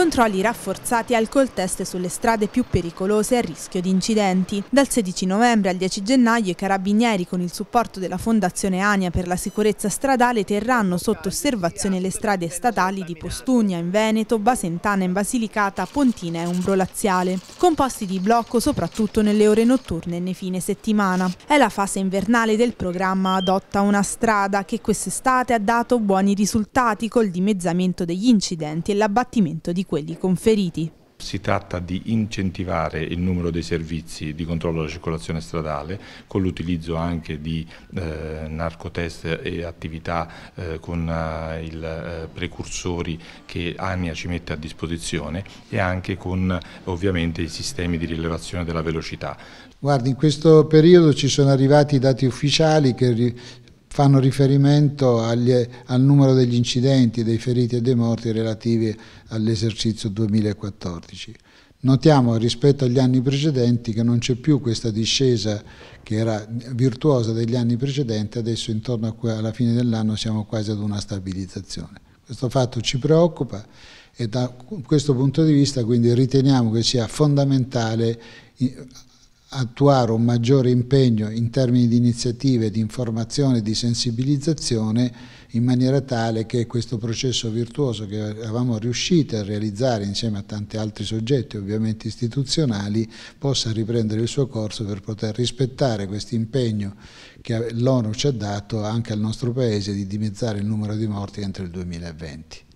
controlli rafforzati alcol test sulle strade più pericolose a rischio di incidenti. Dal 16 novembre al 10 gennaio i carabinieri con il supporto della Fondazione Ania per la sicurezza stradale terranno sotto osservazione le strade statali di Postugna in Veneto, Basentana in Basilicata, Pontina e Umbro Laziale, composti di blocco soprattutto nelle ore notturne e nei fine settimana. È la fase invernale del programma Adotta una strada che quest'estate ha dato buoni risultati col dimezzamento degli incidenti e l'abbattimento di quelli conferiti. Si tratta di incentivare il numero dei servizi di controllo della circolazione stradale con l'utilizzo anche di eh, narcotest e attività eh, con eh, i eh, precursori che ANIA ci mette a disposizione e anche con ovviamente i sistemi di rilevazione della velocità. Guardi, in questo periodo ci sono arrivati i dati ufficiali che fanno riferimento agli, al numero degli incidenti, dei feriti e dei morti relativi all'esercizio 2014. Notiamo rispetto agli anni precedenti che non c'è più questa discesa che era virtuosa degli anni precedenti, adesso intorno alla fine dell'anno siamo quasi ad una stabilizzazione. Questo fatto ci preoccupa e da questo punto di vista quindi riteniamo che sia fondamentale attuare un maggiore impegno in termini di iniziative di informazione di sensibilizzazione in maniera tale che questo processo virtuoso che eravamo riusciti a realizzare insieme a tanti altri soggetti ovviamente istituzionali possa riprendere il suo corso per poter rispettare questo impegno che l'ONU ci ha dato anche al nostro Paese di dimezzare il numero di morti entro il 2020.